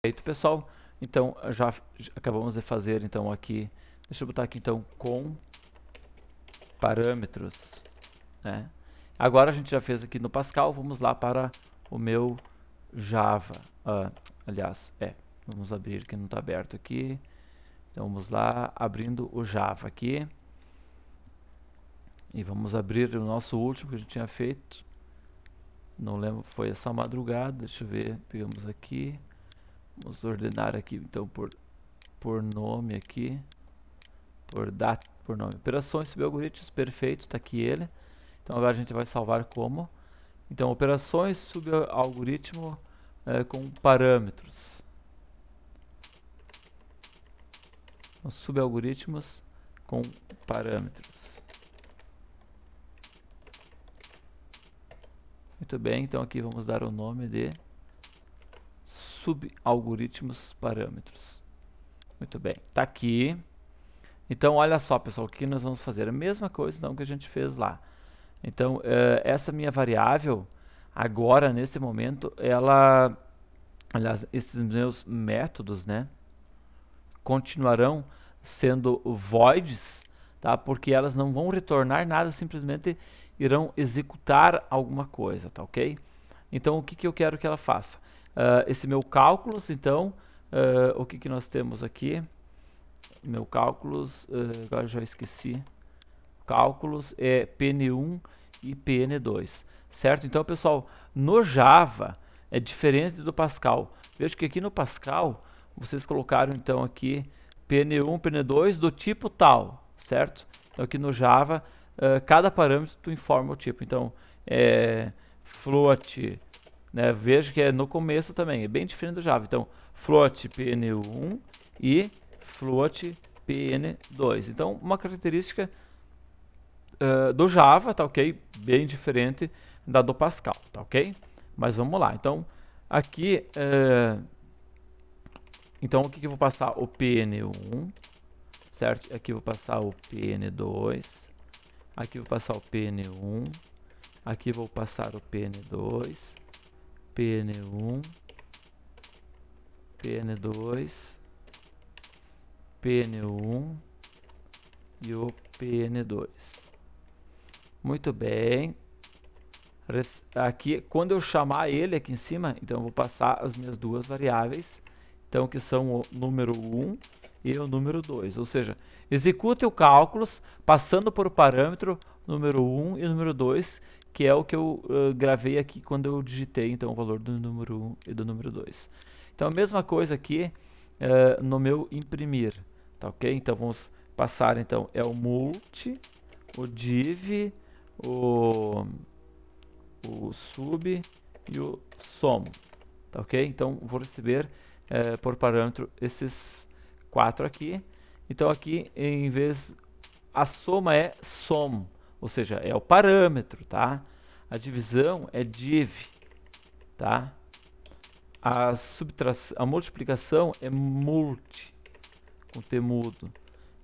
Perfeito, pessoal. Então, já acabamos de fazer, então, aqui... Deixa eu botar aqui, então, com parâmetros, né? Agora a gente já fez aqui no Pascal, vamos lá para o meu Java. Ah, aliás, é, vamos abrir que não está aberto aqui. Então vamos lá, abrindo o Java aqui. E vamos abrir o nosso último que a gente tinha feito. Não lembro, foi essa madrugada, deixa eu ver, pegamos aqui. Vamos ordenar aqui então por, por nome aqui. Por data, por nome. Operações, subalgoritmos, perfeito, está aqui ele. Então agora a gente vai salvar como. Então operações, subalgoritmo é, com parâmetros. Então, subalgoritmos com parâmetros. Muito bem, então aqui vamos dar o nome de subalgoritmos parâmetros. Muito bem, está aqui. Então, olha só, pessoal, o que nós vamos fazer? A mesma coisa então, que a gente fez lá. Então, uh, essa minha variável, agora, nesse momento, ela... Aliás, esses meus métodos, né? Continuarão sendo voids, tá? Porque elas não vão retornar nada, simplesmente irão executar alguma coisa, tá ok? Então, o que, que eu quero que ela faça? uh, esse meu cálculos, então, uh, o que, que nós temos aqui? Meu cálculos, uh, agora já esqueci, cálculos é PN1 e PN2, certo? Então, pessoal, no Java é diferente do Pascal. Veja que aqui no Pascal, vocês colocaram, então, aqui PN1, PN2 do tipo tal, certo? Então, aqui no Java, cada parâmetro tu informa o tipo. Então, é, float né? Veja que é no começo também, é bem diferente do Java. Então, float pn1 e float pn2. Então, uma característica uh, do Java, tá ok? Bem diferente da do Pascal, tá ok? Mas vamos lá. Então, aqui... Uh, então, o que, que eu vou passar? O pn1, certo? Aqui eu vou passar o pn2, aqui eu vou passar o pn1, aqui eu vou passar o pn2, PN1, PN2, PN1 e o PN2. Muito bem. Aqui, quando eu chamar ele aqui em cima, então eu vou passar as minhas duas variáveis, então que são o número 1 e o número 2. Ou seja, execute o cálculos passando por o parâmetro número 1 e número 2, que é o que eu uh, gravei aqui quando eu digitei então o valor do número 1 um e do número 2. Então a mesma coisa aqui uh, no meu imprimir, tá ok? Então vamos passar então é o multi, o div, o, o sub e o som, tá ok? Então vou receber uh, por parâmetro esses quatro aqui. Então aqui em vez a soma é som ou seja, é o parâmetro, tá? A divisão é div, tá? A, subtração, a multiplicação é multi, com T mudo.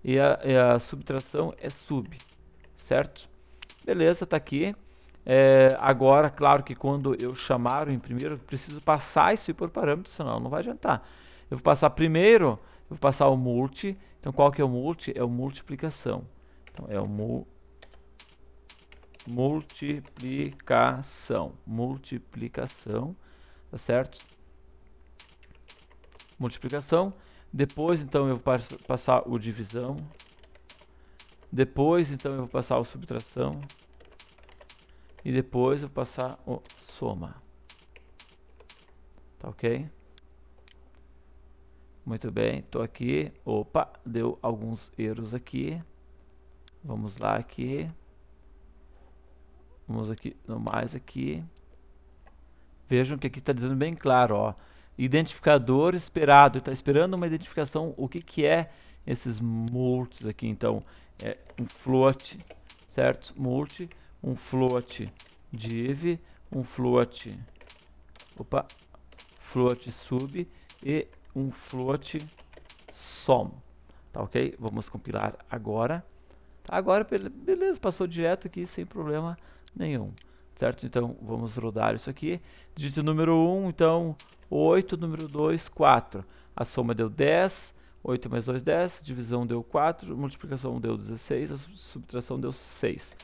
E a, e a subtração é sub, certo? Beleza, tá aqui. É, agora, claro que quando eu chamar o imprimir, eu preciso passar isso aí por parâmetro, senão não vai adiantar. Eu vou passar primeiro, eu vou passar o multi. Então, qual que é o multi? É o multiplicação. Então, é o mu multiplicação. Multiplicação, tá certo? Multiplicação. Depois, então, eu vou passar o divisão. Depois, então, eu vou passar o subtração. E depois eu vou passar o soma. Tá ok? Muito bem, estou aqui. Opa, deu alguns erros aqui. Vamos lá aqui. Vamos aqui no mais aqui. Vejam que aqui está dizendo bem claro, ó. Identificador esperado. Está esperando uma identificação. O que, que é esses multis aqui? Então, é um float, certo? Multi, um float div, um float, opa, float sub e um float som. Tá ok? Vamos compilar agora. Tá, agora, beleza, passou direto aqui sem problema nenhum, certo? Então, vamos rodar isso aqui. Dígito número 1, então, 8, número 2, 4. A soma deu 10, 8 mais 2, 10, divisão deu 4, multiplicação deu 16, a subtração deu 6.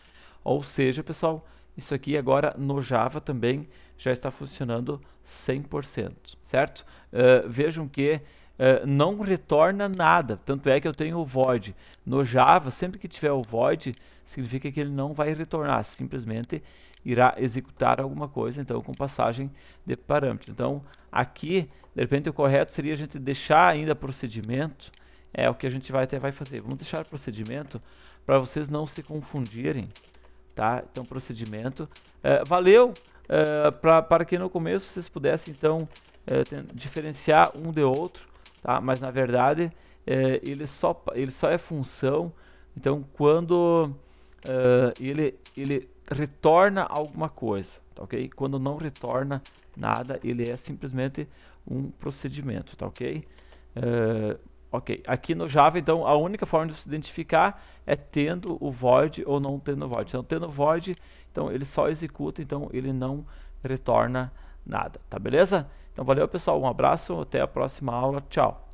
Ou seja, pessoal, isso aqui agora no Java também já está funcionando 100%, certo? Uh, vejam que eh, não retorna nada. Tanto é que eu tenho o void no Java, sempre que tiver o void, significa que ele não vai retornar, simplesmente irá executar alguma coisa, então com passagem de parâmetros. Então aqui, de repente o correto seria a gente deixar ainda procedimento, é o que a gente vai até vai fazer. Vamos deixar procedimento para vocês não se confundirem, tá? Então procedimento, eh, valeu! Uh, para que no começo vocês pudessem então diferenciar um de outro tá? Mas na verdade é, ele só ele só é função. Então quando uh, ele ele retorna alguma coisa, tá ok? Quando não retorna nada, ele é simplesmente um procedimento, tá ok? Uh, ok, aqui no Java, então, a única forma de se identificar é tendo o void ou não tendo void. Então, tendo void, então, ele só executa, então, ele não retorna nada, tá beleza? Então valeu pessoal, um abraço, até a próxima aula, tchau.